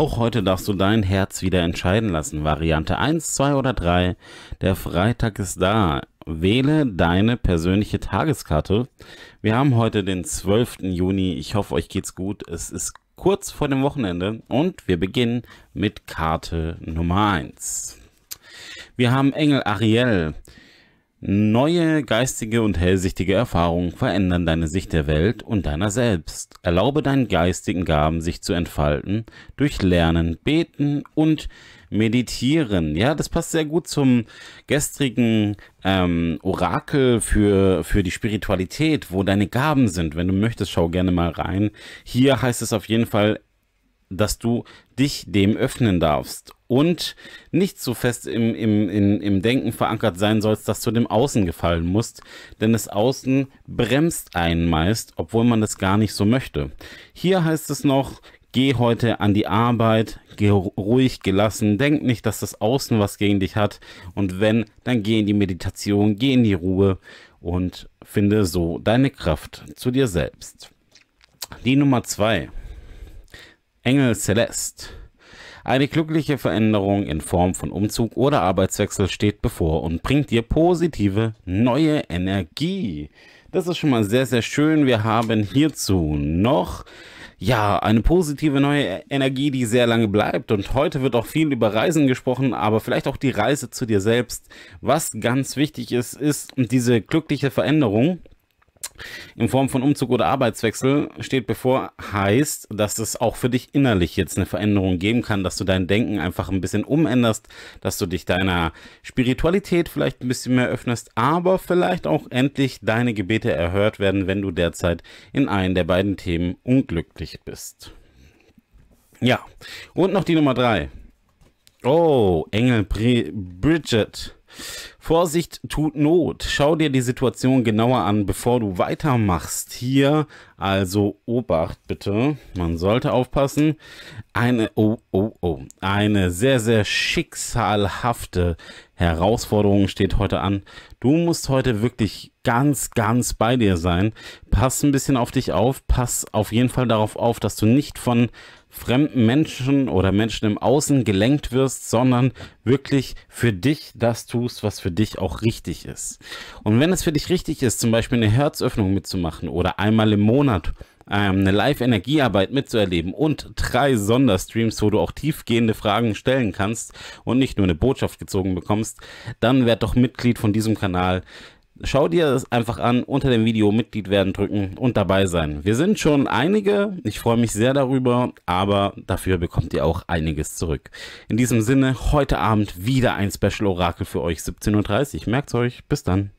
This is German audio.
Auch heute darfst du dein Herz wieder entscheiden lassen. Variante 1, 2 oder 3. Der Freitag ist da. Wähle deine persönliche Tageskarte. Wir haben heute den 12. Juni. Ich hoffe, euch geht's gut. Es ist kurz vor dem Wochenende und wir beginnen mit Karte Nummer 1. Wir haben Engel Ariel. Neue geistige und hellsichtige Erfahrungen verändern deine Sicht der Welt und deiner selbst. Erlaube deinen geistigen Gaben, sich zu entfalten durch Lernen, Beten und Meditieren. Ja, das passt sehr gut zum gestrigen ähm, Orakel für, für die Spiritualität, wo deine Gaben sind. Wenn du möchtest, schau gerne mal rein. Hier heißt es auf jeden Fall, dass du dich dem öffnen darfst und nicht so fest im, im, im, im Denken verankert sein sollst, dass du dem Außen gefallen musst, denn das Außen bremst einen meist, obwohl man das gar nicht so möchte. Hier heißt es noch, geh heute an die Arbeit, geh ruhig gelassen, denk nicht, dass das Außen was gegen dich hat und wenn, dann geh in die Meditation, geh in die Ruhe und finde so deine Kraft zu dir selbst. Die Nummer zwei Engel Celeste. Eine glückliche Veränderung in Form von Umzug oder Arbeitswechsel steht bevor und bringt dir positive neue Energie. Das ist schon mal sehr, sehr schön. Wir haben hierzu noch ja, eine positive neue Energie, die sehr lange bleibt. Und heute wird auch viel über Reisen gesprochen, aber vielleicht auch die Reise zu dir selbst. Was ganz wichtig ist, ist diese glückliche Veränderung in Form von Umzug oder Arbeitswechsel steht bevor, heißt, dass es auch für dich innerlich jetzt eine Veränderung geben kann, dass du dein Denken einfach ein bisschen umänderst, dass du dich deiner Spiritualität vielleicht ein bisschen mehr öffnest, aber vielleicht auch endlich deine Gebete erhört werden, wenn du derzeit in einem der beiden Themen unglücklich bist. Ja, und noch die Nummer 3. Oh, Engel Bridget. Vorsicht tut Not. Schau dir die Situation genauer an, bevor du weitermachst. Hier also Obacht bitte. Man sollte aufpassen. Eine oh oh oh, eine sehr sehr schicksalhafte Herausforderung steht heute an. Du musst heute wirklich ganz ganz bei dir sein. Pass ein bisschen auf dich auf, pass auf jeden Fall darauf auf, dass du nicht von fremden Menschen oder Menschen im Außen gelenkt wirst, sondern wirklich für dich das tust, was für dich auch richtig ist. Und wenn es für dich richtig ist, zum Beispiel eine Herzöffnung mitzumachen oder einmal im Monat ähm, eine Live-Energiearbeit mitzuerleben und drei Sonderstreams, wo du auch tiefgehende Fragen stellen kannst und nicht nur eine Botschaft gezogen bekommst, dann werd doch Mitglied von diesem Kanal. Schau dir das einfach an, unter dem Video Mitglied werden drücken und dabei sein. Wir sind schon einige, ich freue mich sehr darüber, aber dafür bekommt ihr auch einiges zurück. In diesem Sinne, heute Abend wieder ein Special Orakel für euch, 17.30 Uhr. Merkt's euch, bis dann.